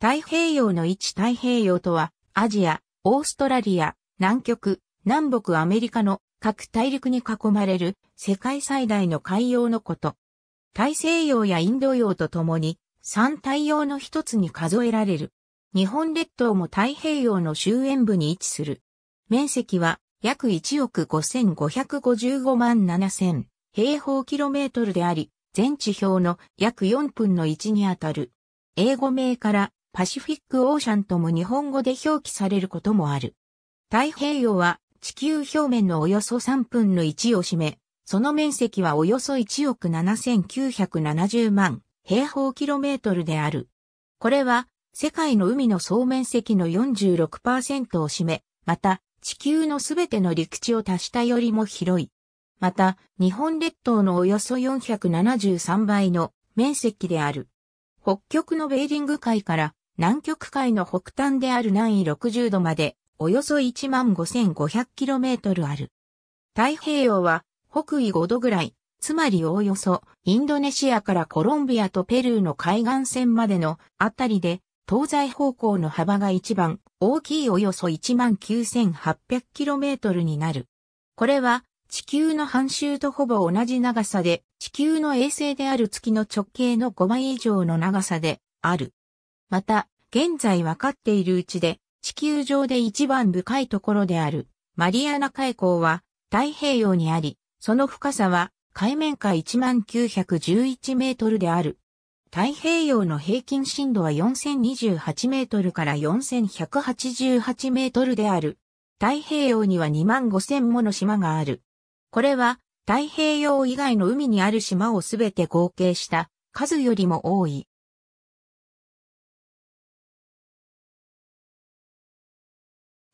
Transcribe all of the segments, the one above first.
太平洋の位置太平洋とは、アジア、オーストラリア、南極、南北アメリカの各大陸に囲まれる世界最大の海洋のこと。大西洋やインド洋とともに三大洋の一つに数えられる。日本列島も太平洋の周辺部に位置する。面積は約1億5555万7000平方キロメートルであり、全地表の約4分の1にあたる。英語名からパシフィックオーシャンとも日本語で表記されることもある。太平洋は地球表面のおよそ3分の1を占め、その面積はおよそ1億7970万平方キロメートルである。これは世界の海の総面積の46%を占め、また地球のすべての陸地を足したよりも広い。また、日本列島のおよそ473倍の面積である。北極のベーリング海から南極海の北端である南緯60度まで、およそ 15,500km ある。太平洋は、北緯5度ぐらい、つまりおおよそ、インドネシアからコロンビアとペルーの海岸線までのあたりで、東西方向の幅が一番大きいおよそ 19,800km になる。これは地球の半周とほぼ同じ長さで、地球の衛星である月の直径の5倍以上の長さである。また、現在わかっているうちで、地球上で一番深いところである、マリアナ海溝は太平洋にあり、その深さは海面下1911メートルである。太平洋の平均深度は4028メートルから4188メートルである。太平洋には2万5000もの島がある。これは太平洋以外の海にある島をすべて合計した数よりも多い。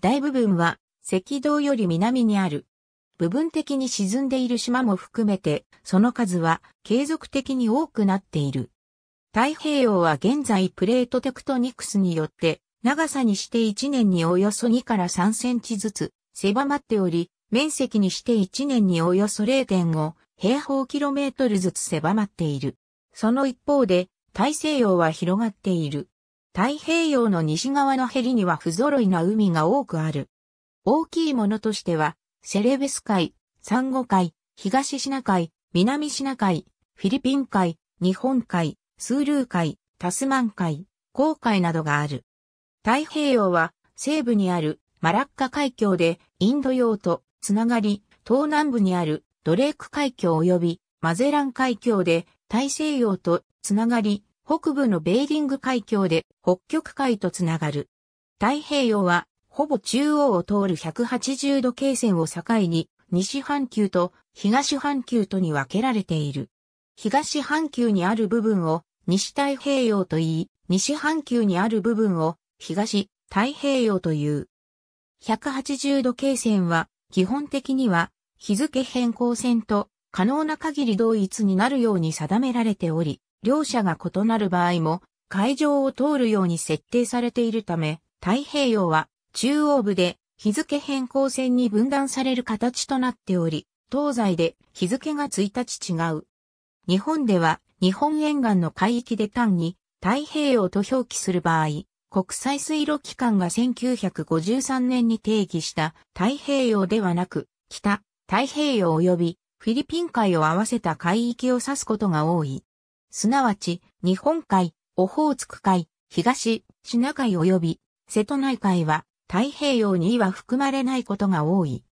大部分は赤道より南にある。部分的に沈んでいる島も含めて、その数は継続的に多くなっている。太平洋は現在プレートテクトニクスによって、長さにして1年におよそ2から3センチずつ狭まっており、面積にして1年におよそ0.5平方キロメートルずつ狭まっている。その一方で、大西洋は広がっている。太平洋の西側のヘリには不揃いな海が多くある。大きいものとしては、セレベス海、サンゴ海、東シナ海、南シナ海、フィリピン海、日本海、スールー海、タスマン海、航海などがある。太平洋は西部にあるマラッカ海峡でインド洋とつながり、東南部にあるドレーク海峡及びマゼラン海峡で大西洋とつながり、北部のベーリング海峡で北極海とつながる。太平洋は、ほぼ中央を通る180度経線を境に、西半球と東半球とに分けられている。東半球にある部分を西太平洋と言い、西半球にある部分を東太平洋という。180度経線は基本的には日付変更線と可能な限り同一になるように定められており、両者が異なる場合も、海上を通るように設定されているため、太平洋は中央部で日付変更線に分断される形となっており、東西で日付が1日違う。日本では日本沿岸の海域で単に太平洋と表記する場合、国際水路機関が1953年に定義した太平洋ではなく、北、太平洋及びフィリピン海を合わせた海域を指すことが多い。すなわち、日本海、オホーツク海、東、シナ海及び、瀬戸内海は、太平洋には含まれないことが多い。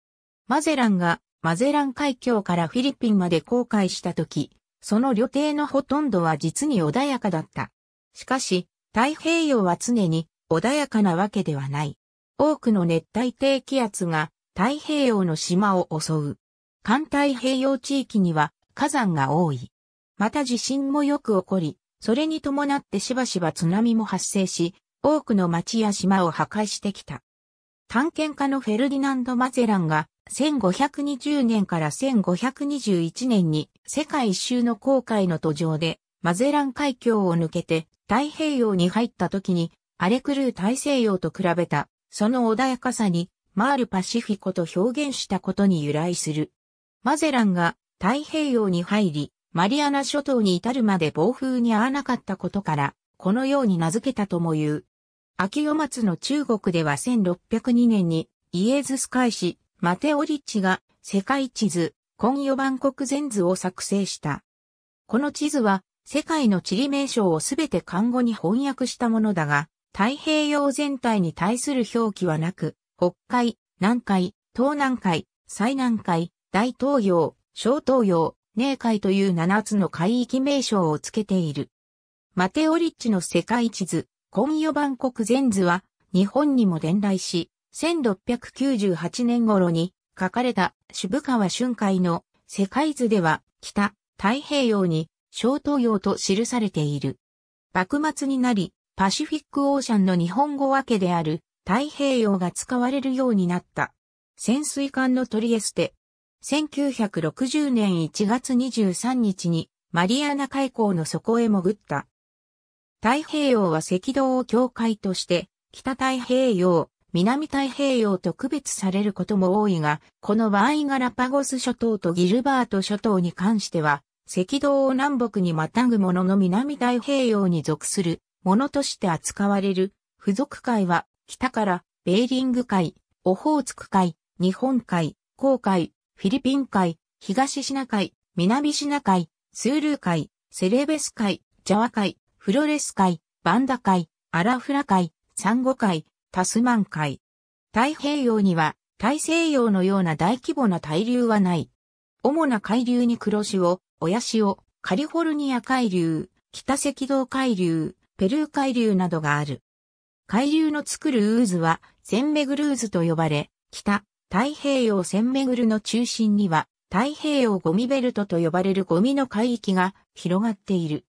マゼランが、マゼラン海峡からフィリピンまで航海したとき、その旅程のほとんどは実に穏やかだった。しかし、太平洋は常に穏やかなわけではない。多くの熱帯低気圧が太平洋の島を襲う。環太平洋地域には火山が多い。また地震もよく起こり、それに伴ってしばしば津波も発生し、多くの町や島を破壊してきた。探検家のフェルディナンド・マゼランが1520年から1521年に世界一周の航海の途上でマゼラン海峡を抜けて太平洋に入った時に荒れ狂う大西洋と比べたその穏やかさにマールパシフィコと表現したことに由来する。マゼランが太平洋に入りマリアナ諸島に至るまで暴風に遭わなかったことから、このように名付けたとも言う。秋夜松の中国では1602年に、イエズス海使、マテオリッチが世界地図、今夜万国全図を作成した。この地図は、世界の地理名称をすべて漢語に翻訳したものだが、太平洋全体に対する表記はなく、北海、南海、東南海、最南海、大東洋、小東洋、寧海という7つの海域名称をつけている。マテオリッチの世界地図、今夜コ国全図は日本にも伝来し、1698年頃に書かれた渋川春海の世界図では北、太平洋に小東洋と記されている。幕末になり、パシフィックオーシャンの日本語訳である太平洋が使われるようになった。潜水艦のトリエステ、1960年1月23日にマリアナ海溝の底へ潜った。太平洋は赤道を境界として、北太平洋、南太平洋と区別されることも多いが、この場合ガラパゴス諸島とギルバート諸島に関しては、赤道を南北にまたぐものの南太平洋に属するものとして扱われる、付属海は、北から、ベーリング海、オホーツク海、日本海、航海、フィリピン海、東シナ海、南シナ海、スールー海、セレベス海、ジャワ海、フロレス海、バンダ海、アラフラ海、サンゴ海、タスマン海。太平洋には大西洋のような大規模な海流はない。主な海流に黒潮、親潮、カリフォルニア海流、北赤道海流、ペルー海流などがある。海流の作る渦は、センベグルーズと呼ばれ、北、太平洋線めぐるの中心には、太平洋ゴミベルトと呼ばれるゴミの海域が広がっている。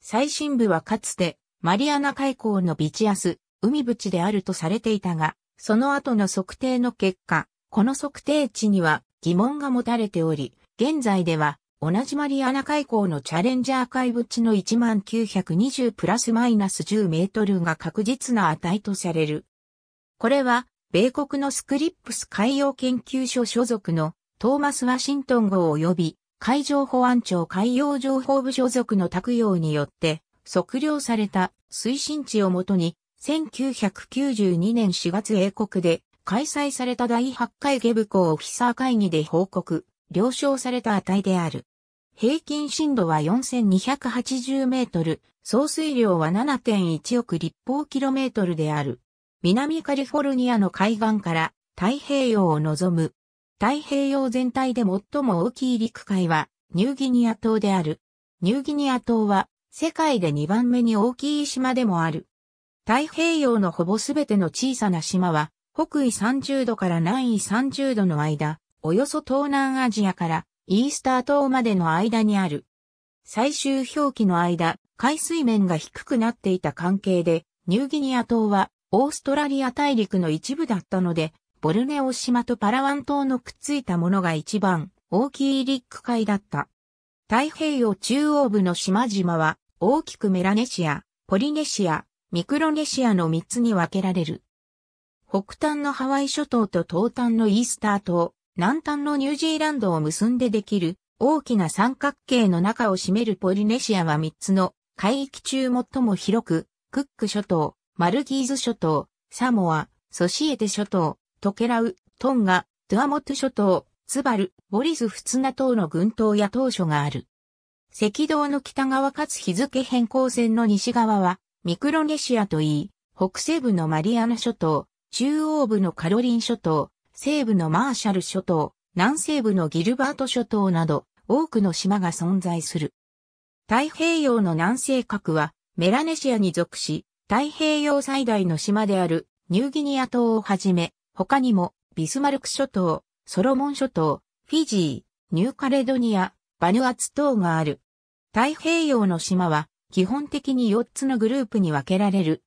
最深部はかつて、マリアナ海溝のビチアス、海淵であるとされていたが、その後の測定の結果、この測定値には疑問が持たれており、現在では同じマリアナ海溝のチャレンジャー海淵の1920プラスマイナス10メートルが確実な値とされる。これは米国のスクリップス海洋研究所所属のトーマス・ワシントン号及び海上保安庁海洋情報部所属の卓洋によって測量された推進値をもとに1992年4月英国で開催された第8回下部港オフィサー会議で報告、了承された値である。平均震度は4280メートル、総水量は7.1億立方キロメートルである。南カリフォルニアの海岸から太平洋を望む。太平洋全体で最も大きい陸海はニューギニア島である。ニューギニア島は世界で2番目に大きい島でもある。太平洋のほぼすべての小さな島は北緯30度から南緯30度の間、およそ東南アジアからイースター島までの間にある。最終表記の間、海水面が低くなっていた関係で、ニューギニア島はオーストラリア大陸の一部だったので、ボルネオ島とパラワン島のくっついたものが一番大きい陸海だった。太平洋中央部の島々は大きくメラネシア、ポリネシア、ミクロネシアの3つに分けられる。北端のハワイ諸島と東端のイースター島、南端のニュージーランドを結んでできる大きな三角形の中を占めるポリネシアは3つの海域中最も広く、クック諸島、マルギーズ諸島、サモア、ソシエテ諸島、トケラウ、トンガ、トゥアモト諸島、ツバル、ボリス・フツナ島の群島や島所がある。赤道の北側かつ日付変更線の西側は、ミクロネシアといい、北西部のマリアナ諸島、中央部のカロリン諸島、西部のマーシャル諸島、南西部のギルバート諸島など、多くの島が存在する。太平洋の南西角は、メラネシアに属し、太平洋最大の島であるニューギニア島をはじめ、他にもビスマルク諸島、ソロモン諸島、フィジー、ニューカレドニア、バヌアツ島がある。太平洋の島は基本的に4つのグループに分けられる。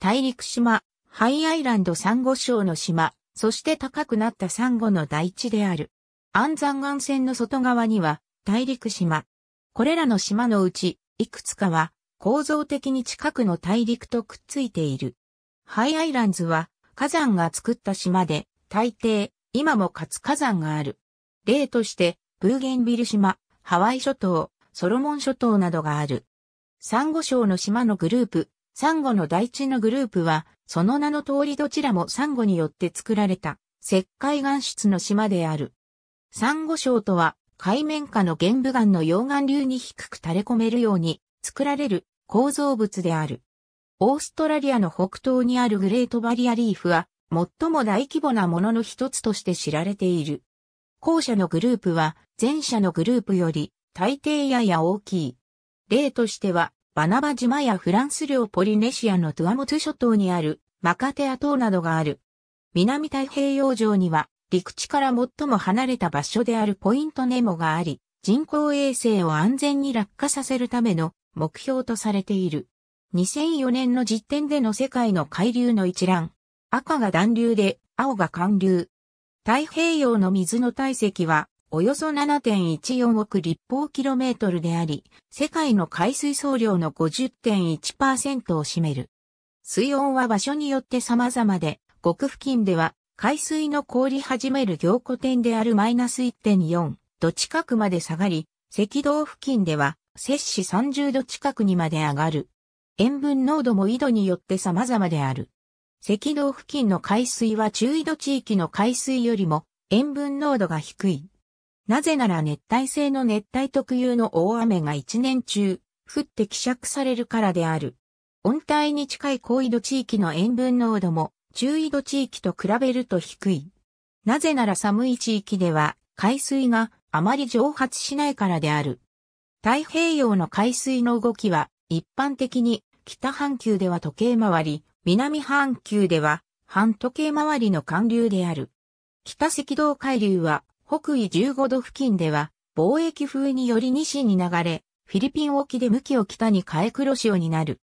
大陸島、ハイアイランドサンゴ礁の島、そして高くなったサンゴの大地である。安山岸線の外側には大陸島。これらの島のうち、いくつかは構造的に近くの大陸とくっついている。ハイアイランズは火山が作った島で、大抵、今も活火山がある。例として、ブーゲンビル島、ハワイ諸島、ソロモン諸島などがある。サンゴ礁の島のグループ、サンゴの大地のグループは、その名の通りどちらもサンゴによって作られた、石灰岩質の島である。サンゴ礁とは、海面下の玄武岩の溶岩流に低く垂れ込めるように、作られる構造物である。オーストラリアの北東にあるグレートバリアリーフは、最も大規模なものの一つとして知られている。後者のグループは、前者のグループより、大抵やや大きい。例としては、バナバ島やフランス領ポリネシアのトゥアモツ諸島にある、マカテア島などがある。南太平洋上には、陸地から最も離れた場所であるポイントネモがあり、人工衛星を安全に落下させるための目標とされている。2004年の実点での世界の海流の一覧。赤が暖流で、青が寒流。太平洋の水の体積は、およそ7.14億立方キロメートルであり、世界の海水総量の50.1%を占める。水温は場所によって様々で、極付近では、海水の凍り始める凝固点であるマイナス1.4度近くまで下がり、赤道付近では摂氏30度近くにまで上がる。塩分濃度も緯度によって様々である。赤道付近の海水は中緯度地域の海水よりも塩分濃度が低い。なぜなら熱帯性の熱帯特有の大雨が一年中降って希釈されるからである。温帯に近い高緯度地域の塩分濃度も中緯度地域と比べると低い。なぜなら寒い地域では海水があまり蒸発しないからである。太平洋の海水の動きは、一般的に北半球では時計回り、南半球では半時計回りの寒流である。北赤道海流は北緯15度付近では貿易風により西に流れ、フィリピン沖で向きを北に変え黒潮になる。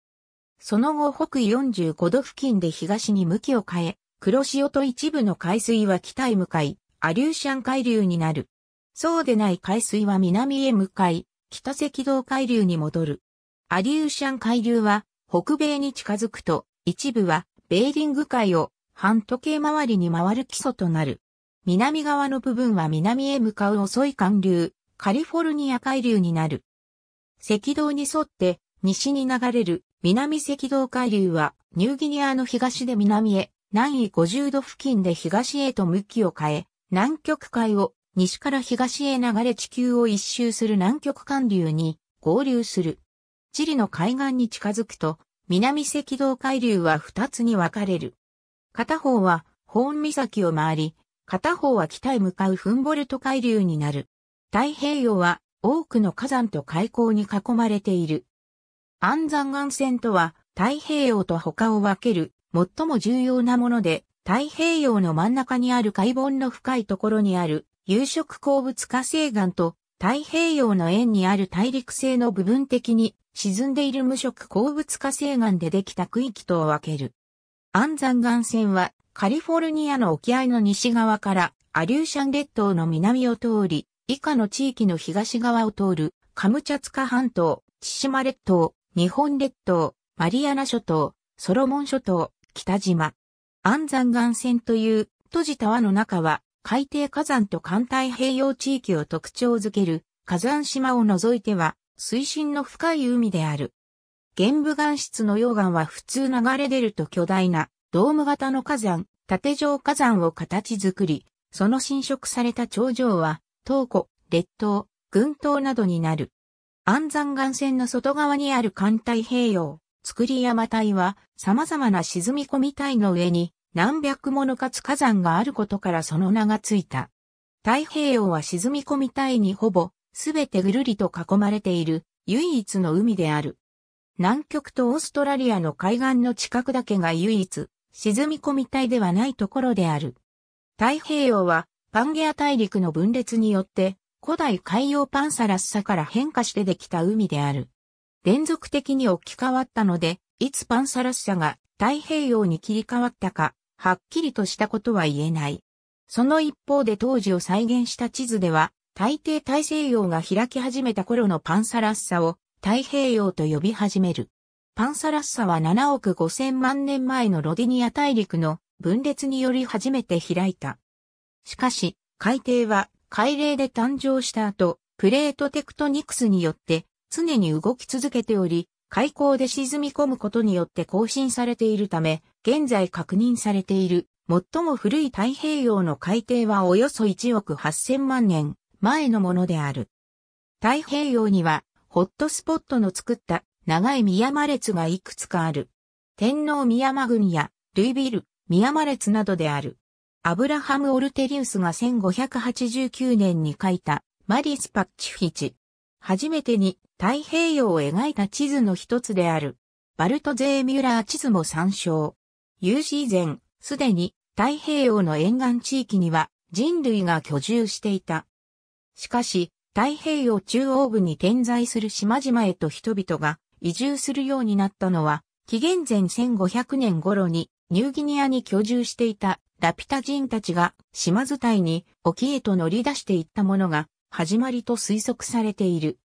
その後北緯45度付近で東に向きを変え、黒潮と一部の海水は北へ向かい、アリューシャン海流になる。そうでない海水は南へ向かい、北赤道海流に戻る。アリューシャン海流は北米に近づくと一部はベーリング海を半時計回りに回る基礎となる。南側の部分は南へ向かう遅い寒流、カリフォルニア海流になる。赤道に沿って西に流れる南赤道海流はニューギニアの東で南へ、南緯50度付近で東へと向きを変え、南極海を西から東へ流れ地球を一周する南極寒流に合流する。チリの海岸に近づくと、南赤道海流は二つに分かれる。片方は、ホーン岬を回り、片方は北へ向かうフンボルト海流になる。太平洋は多くの火山と海溝に囲まれている。安山岸線とは太平洋と他を分ける最も重要なもので、太平洋の真ん中にある海盆の深いところにある有色鉱物火成岩と太平洋の円にある大陸性の部分的に沈んでいる無色鉱物火成岩でできた区域と分ける。安山岩線はカリフォルニアの沖合の西側からアリューシャン列島の南を通り、以下の地域の東側を通るカムチャツカ半島、千島列島、日本列島、マリアナ諸島、ソロモン諸島、北島。安山岩線という閉じた輪の中は海底火山と環太平洋地域を特徴づける火山島を除いては水深の深い海である。玄武岩質の溶岩は普通流れ出ると巨大なドーム型の火山、縦状火山を形作り、その侵食された頂上は、東湖、列島、群島などになる。安山岩線の外側にある環太平洋、造山帯は、様々な沈み込み帯の上に、何百ものかつ火山があることからその名がついた。太平洋は沈み込みたいにほぼ、すべてぐるりと囲まれている、唯一の海である。南極とオーストラリアの海岸の近くだけが唯一、沈み込み帯ではないところである。太平洋は、パンゲア大陸の分裂によって、古代海洋パンサラッサから変化してできた海である。連続的に置き換わったので、いつパンサラッサが太平洋に切り替わったか、はっきりとしたことは言えない。その一方で当時を再現した地図では、大抵大西洋が開き始めた頃のパンサラッサを太平洋と呼び始める。パンサラッサは7億5千万年前のロディニア大陸の分裂により初めて開いた。しかし、海底は海嶺で誕生した後、プレートテクトニクスによって常に動き続けており、海溝で沈み込むことによって更新されているため、現在確認されている最も古い太平洋の海底はおよそ1億8000万年前のものである。太平洋にはホットスポットの作った長い宮間列がいくつかある。天皇宮間郡やルイビル、宮間列などである。アブラハム・オルテリウスが1589年に書いたマリス・パッチフィチ。初めてに太平洋を描いた地図の一つである。バルト・ゼー・ミュラー地図も参照。有史以前、すでに太平洋の沿岸地域には人類が居住していた。しかし、太平洋中央部に点在する島々へと人々が移住するようになったのは、紀元前1500年頃にニューギニアに居住していたラピュタ人たちが島伝いに沖へと乗り出していったものが始まりと推測されている。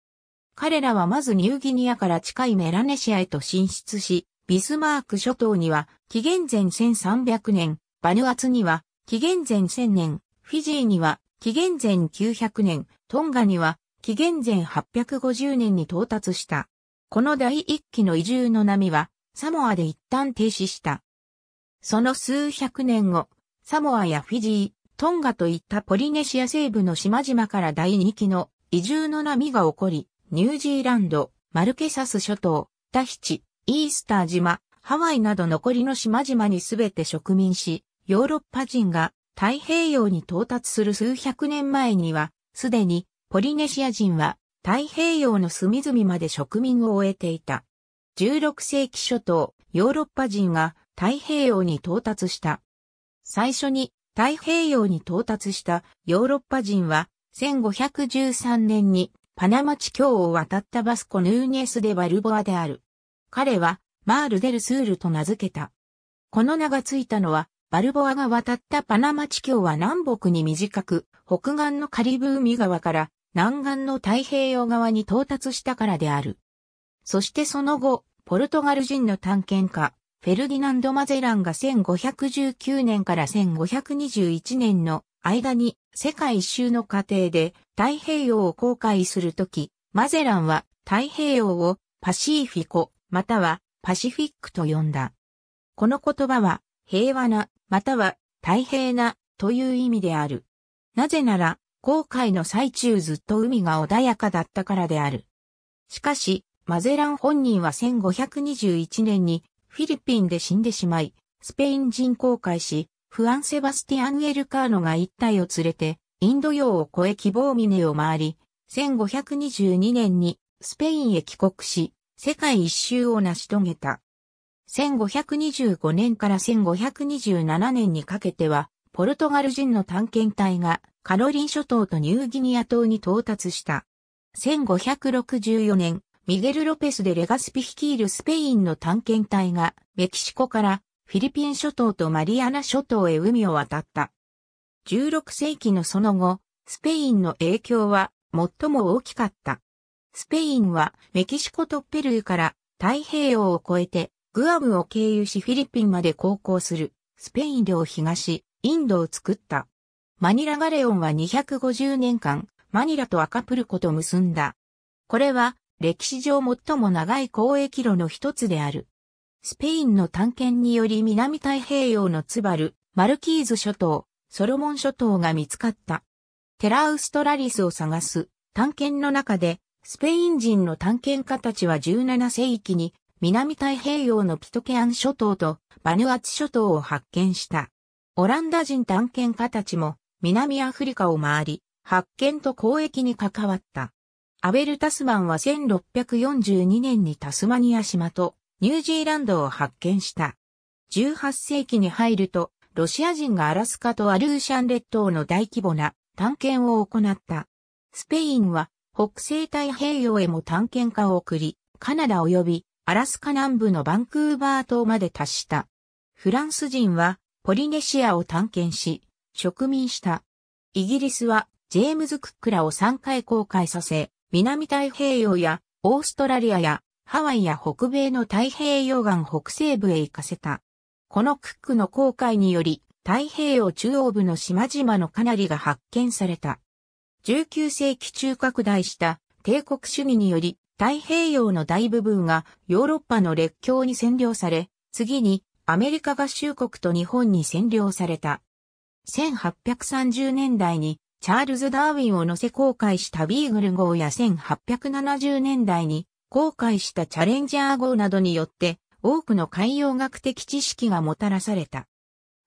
彼らはまずニューギニアから近いメラネシアへと進出し、ビスマーク諸島には、紀元前1300年、バヌアツには、紀元前1000年、フィジーには、紀元前900年、トンガには、紀元前850年に到達した。この第一期の移住の波は、サモアで一旦停止した。その数百年後、サモアやフィジー、トンガといったポリネシア西部の島々から第2期の移住の波が起こり、ニュージーランド、マルケサス諸島、タヒチ、イースター島、ハワイなど残りの島々にすべて植民し、ヨーロッパ人が太平洋に到達する数百年前には、すでにポリネシア人は太平洋の隅々まで植民を終えていた。16世紀初頭、ヨーロッパ人が太平洋に到達した。最初に太平洋に到達したヨーロッパ人は1513年にパナマ地境を渡ったバスコ・ヌーニェス・デ・バルボアである。彼はマール・デル・スールと名付けた。この名がついたのは、バルボアが渡ったパナマ地境は南北に短く、北岸のカリブ海側から南岸の太平洋側に到達したからである。そしてその後、ポルトガル人の探検家、フェルディナンド・マゼランが1519年から1521年の間に世界一周の過程で太平洋を航海するとき、マゼランは太平洋をパシーフィコ、またはパシフィックと呼んだ。この言葉は平和な、または太平なという意味である。なぜなら、航海の最中ずっと海が穏やかだったからである。しかし、マゼラン本人は1521年にフィリピンで死んでしまい、スペイン人航海士、フアン・セバスティアン・ウェルカーノが一体を連れて、インド洋を越え希望峰を回り、1522年にスペインへ帰国し、世界一周を成し遂げた。1525年から1527年にかけては、ポルトガル人の探検隊がカロリン諸島とニューギニア島に到達した。1564年、ミゲル・ロペスでレガスピ率いるスペインの探検隊がメキシコからフィリピン諸島とマリアナ諸島へ海を渡った。16世紀のその後、スペインの影響は最も大きかった。スペインはメキシコとペルーから太平洋を越えてグアムを経由しフィリピンまで航行するスペイン領東インドを作った。マニラガレオンは250年間マニラとアカプルコと結んだ。これは歴史上最も長い交易路の一つである。スペインの探検により南太平洋のツバル、マルキーズ諸島、ソロモン諸島が見つかった。テラウストラリスを探す探検の中でスペイン人の探検家たちは17世紀に南太平洋のピトケアン諸島とバヌアツ諸島を発見した。オランダ人探検家たちも南アフリカを回り、発見と交易に関わった。アベル・タスマンは1642年にタスマニア島とニュージーランドを発見した。18世紀に入ると、ロシア人がアラスカとアルーシャン列島の大規模な探検を行った。スペインは北西太平洋へも探検家を送り、カナダ及びアラスカ南部のバンクーバー島まで達した。フランス人はポリネシアを探検し、植民した。イギリスはジェームズ・クックらを3回公開させ、南太平洋やオーストラリアやハワイや北米の太平洋岸北西部へ行かせた。このクックの航海により、太平洋中央部の島々のかなりが発見された。19世紀中拡大した帝国主義により太平洋の大部分がヨーロッパの列強に占領され、次にアメリカ合衆国と日本に占領された。1830年代にチャールズ・ダーウィンを乗せ航海したビーグル号や1870年代に航海したチャレンジャー号などによって多くの海洋学的知識がもたらされた。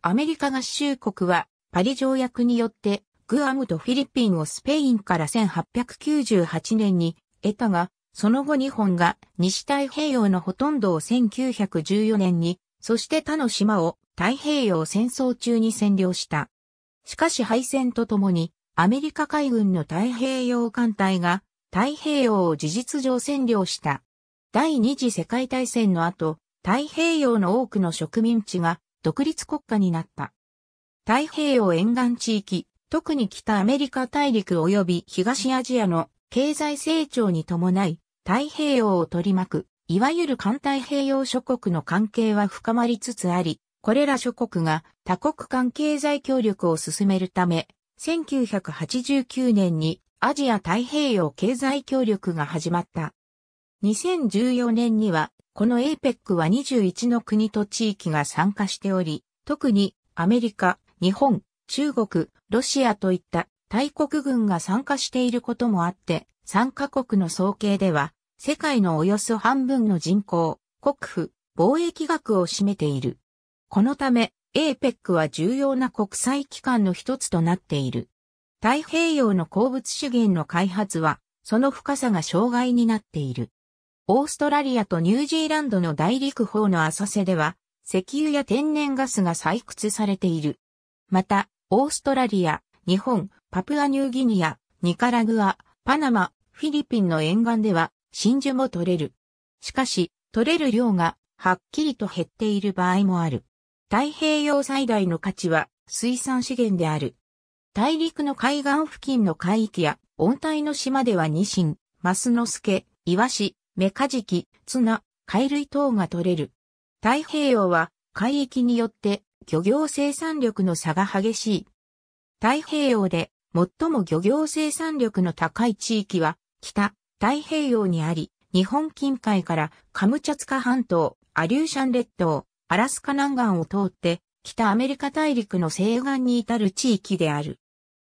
アメリカ合衆国はパリ条約によってグアムとフィリピンをスペインから1898年に得たが、その後日本が西太平洋のほとんどを1914年に、そして他の島を太平洋戦争中に占領した。しかし敗戦とともに、アメリカ海軍の太平洋艦隊が太平洋を事実上占領した。第二次世界大戦の後、太平洋の多くの植民地が独立国家になった。太平洋沿岸地域、特に北アメリカ大陸及び東アジアの経済成長に伴い、太平洋を取り巻く、いわゆる環太平洋諸国の関係は深まりつつあり、これら諸国が多国間経済協力を進めるため、1989年にアジア太平洋経済協力が始まった。2014年には、この APEC は21の国と地域が参加しており、特にアメリカ、日本、中国、ロシアといった大国軍が参加していることもあって、参加国の総計では、世界のおよそ半分の人口、国府、貿易額を占めている。このため、APEC は重要な国際機関の一つとなっている。太平洋の鉱物資源の開発は、その深さが障害になっている。オーストラリアとニュージーランドの大陸方の浅瀬では、石油や天然ガスが採掘されている。また、オーストラリア、日本、パプアニューギニア、ニカラグア、パナマ、フィリピンの沿岸では真珠も取れる。しかし、取れる量がはっきりと減っている場合もある。太平洋最大の価値は水産資源である。大陸の海岸付近の海域や温帯の島ではニシン、マスノスケ、イワシ、メカジキ、ツナ、貝類等が取れる。太平洋は海域によって漁業生産力の差が激しい。太平洋で最も漁業生産力の高い地域は北太平洋にあり、日本近海からカムチャツカ半島、アリューシャン列島、アラスカ南岸を通って北アメリカ大陸の西岸に至る地域である。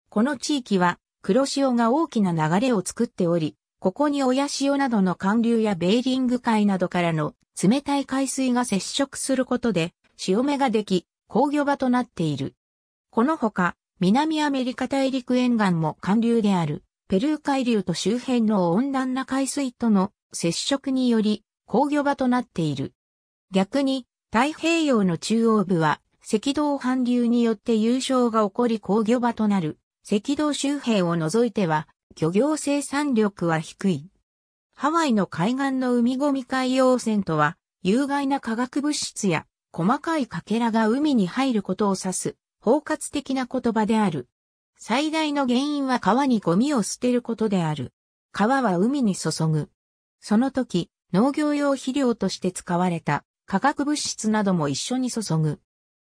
この地域は黒潮が大きな流れを作っており、ここに親潮などの寒流やベーリング海などからの冷たい海水が接触することで潮目ができ、工業場となっている。このほか、南アメリカ大陸沿岸も寒流である、ペルー海流と周辺の温暖な海水との接触により、工業場となっている。逆に、太平洋の中央部は、赤道反流によって優勝が起こり工業場となる。赤道周辺を除いては、漁業生産力は低い。ハワイの海岸の海ゴミ海洋汚染とは、有害な化学物質や細かい欠片が海に入ることを指す、包括的な言葉である。最大の原因は川にゴミを捨てることである。川は海に注ぐ。その時、農業用肥料として使われた化学物質なども一緒に注ぐ。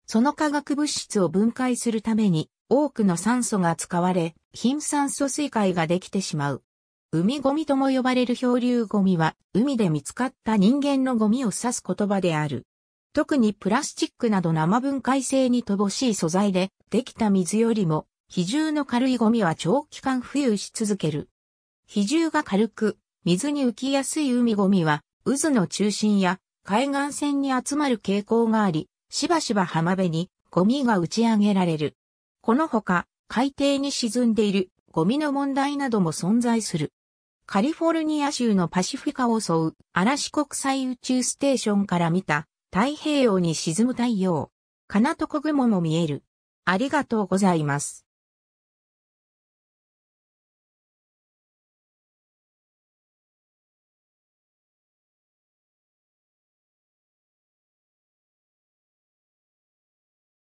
その化学物質を分解するために多くの酸素が使われ、貧酸素水解ができてしまう。海ゴミとも呼ばれる漂流ゴミは、海で見つかった人間のゴミを指す言葉である。特にプラスチックなど生分解性に乏しい素材でできた水よりも比重の軽いゴミは長期間浮遊し続ける。比重が軽く水に浮きやすい海ゴミは渦の中心や海岸線に集まる傾向があり、しばしば浜辺にゴミが打ち上げられる。このほか海底に沈んでいるゴミの問題なども存在する。カリフォルニア州のパシフィカを襲う嵐国際宇宙ステーションから見た太平洋に沈む太陽。かなとこ雲も見える。ありがとうございます。